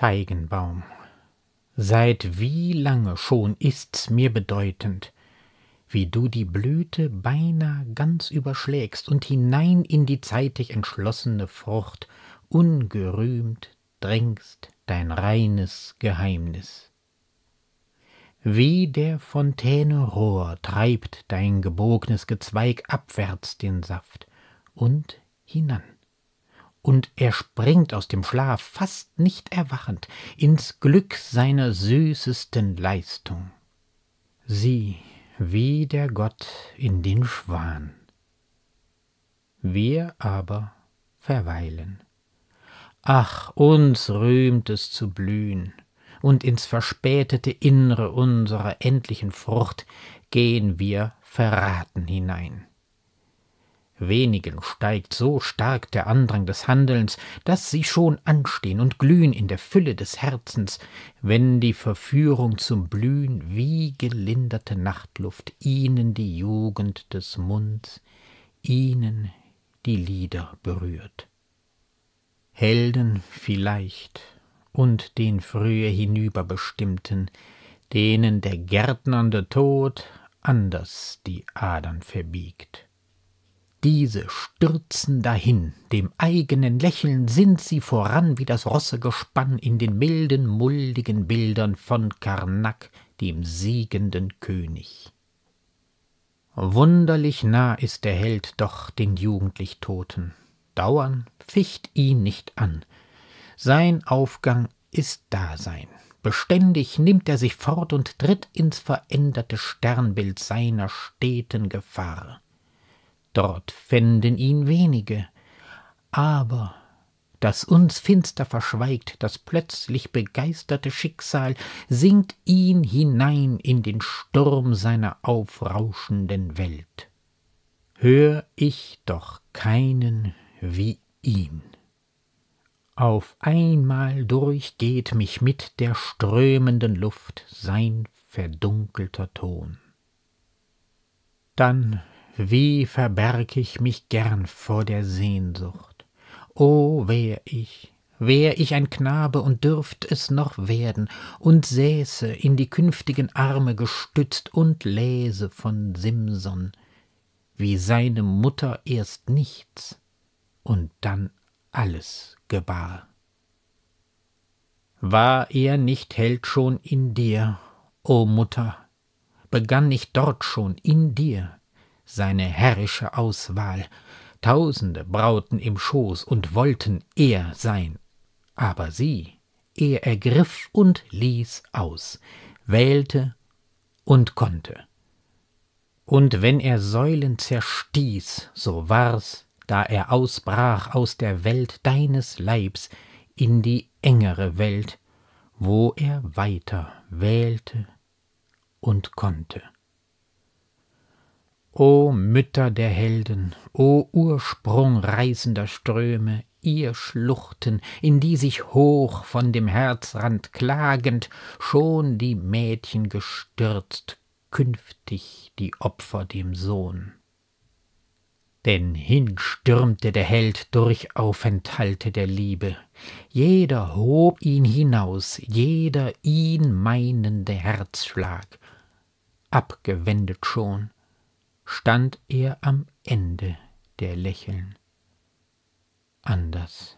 Feigenbaum. Seit wie lange schon ist's mir bedeutend, wie du die Blüte beinahe ganz überschlägst und hinein in die zeitig entschlossene Frucht ungerühmt drängst dein reines Geheimnis. Wie der Fontäne Rohr treibt dein gebognes Gezweig abwärts den Saft und hinan und er springt aus dem Schlaf, fast nicht erwachend, ins Glück seiner süßesten Leistung. Sieh, wie der Gott in den Schwan. Wir aber verweilen. Ach, uns rühmt es zu blühen, und ins verspätete Innere unserer endlichen Frucht gehen wir verraten hinein. Wenigen steigt so stark der Andrang des Handelns, dass sie schon anstehen und glühen in der Fülle des Herzens, wenn die Verführung zum Blühen wie gelinderte Nachtluft ihnen die Jugend des Munds, ihnen die Lieder berührt. Helden vielleicht und den früher hinüberbestimmten, denen der gärtnernde Tod anders die Adern verbiegt. Diese stürzen dahin, dem eigenen Lächeln sind sie voran wie das Rossegespann in den milden, muldigen Bildern von Karnak, dem siegenden König. Wunderlich nah ist der Held doch den jugendlich Toten. Dauern ficht ihn nicht an. Sein Aufgang ist Dasein. Beständig nimmt er sich fort und tritt ins veränderte Sternbild seiner steten Gefahr dort fänden ihn wenige. Aber das uns finster verschweigt, das plötzlich begeisterte Schicksal singt ihn hinein in den Sturm seiner aufrauschenden Welt. Hör ich doch keinen wie ihn. Auf einmal durchgeht mich mit der strömenden Luft sein verdunkelter Ton. Dann wie verberg ich mich gern vor der Sehnsucht. O oh, wär ich, wär ich ein Knabe und dürft es noch werden, und säße in die künftigen Arme gestützt und läse von Simson, wie seine Mutter erst nichts und dann alles gebar. War er nicht Held schon in dir, o oh Mutter, begann nicht dort schon in dir seine herrische Auswahl. Tausende brauten im Schoß und wollten er sein. Aber sie, er ergriff und ließ aus, wählte und konnte. Und wenn er Säulen zerstieß, so war's, da er ausbrach aus der Welt deines Leibs in die engere Welt, wo er weiter wählte und konnte. O Mütter der Helden, o Ursprung reißender Ströme, ihr Schluchten, in die sich hoch von dem Herzrand klagend schon die Mädchen gestürzt, künftig die Opfer dem Sohn. Denn hinstürmte der Held durch Aufenthalte der Liebe. Jeder hob ihn hinaus, jeder ihn meinende Herzschlag. Abgewendet schon, stand er am Ende der Lächeln. Anders.